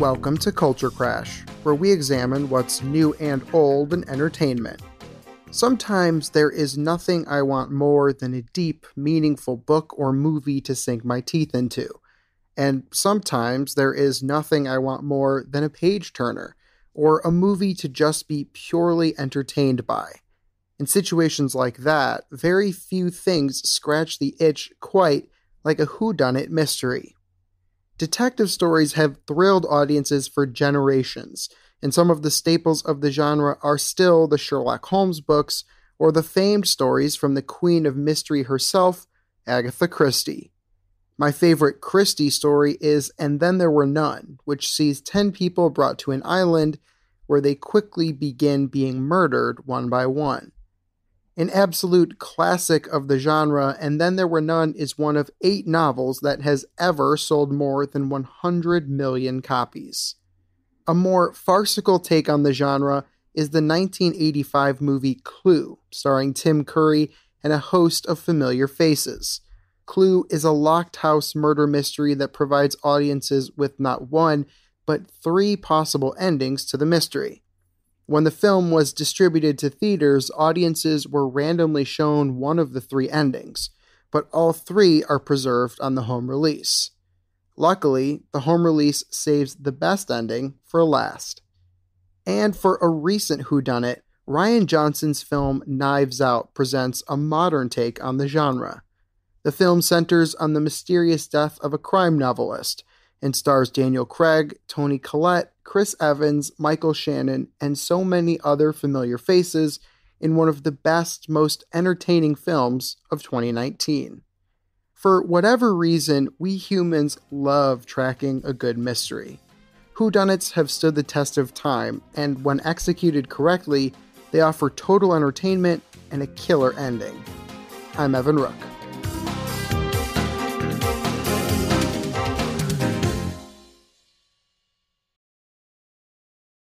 Welcome to Culture Crash, where we examine what's new and old in entertainment. Sometimes there is nothing I want more than a deep, meaningful book or movie to sink my teeth into. And sometimes there is nothing I want more than a page turner or a movie to just be purely entertained by. In situations like that, very few things scratch the itch quite like a whodunit mystery detective stories have thrilled audiences for generations, and some of the staples of the genre are still the Sherlock Holmes books or the famed stories from the queen of mystery herself, Agatha Christie. My favorite Christie story is And Then There Were None, which sees 10 people brought to an island where they quickly begin being murdered one by one an absolute classic of the genre, and Then There Were None is one of eight novels that has ever sold more than 100 million copies. A more farcical take on the genre is the 1985 movie Clue, starring Tim Curry and a host of familiar faces. Clue is a locked house murder mystery that provides audiences with not one, but three possible endings to the mystery. When the film was distributed to theaters, audiences were randomly shown one of the three endings, but all three are preserved on the home release. Luckily, the home release saves the best ending for last. And for a recent whodunit, Ryan Johnson's film Knives Out presents a modern take on the genre. The film centers on the mysterious death of a crime novelist and stars Daniel Craig, Tony Collette, Chris Evans, Michael Shannon, and so many other familiar faces in one of the best, most entertaining films of 2019. For whatever reason, we humans love tracking a good mystery. Whodunits have stood the test of time, and when executed correctly, they offer total entertainment and a killer ending. I'm Evan Rook.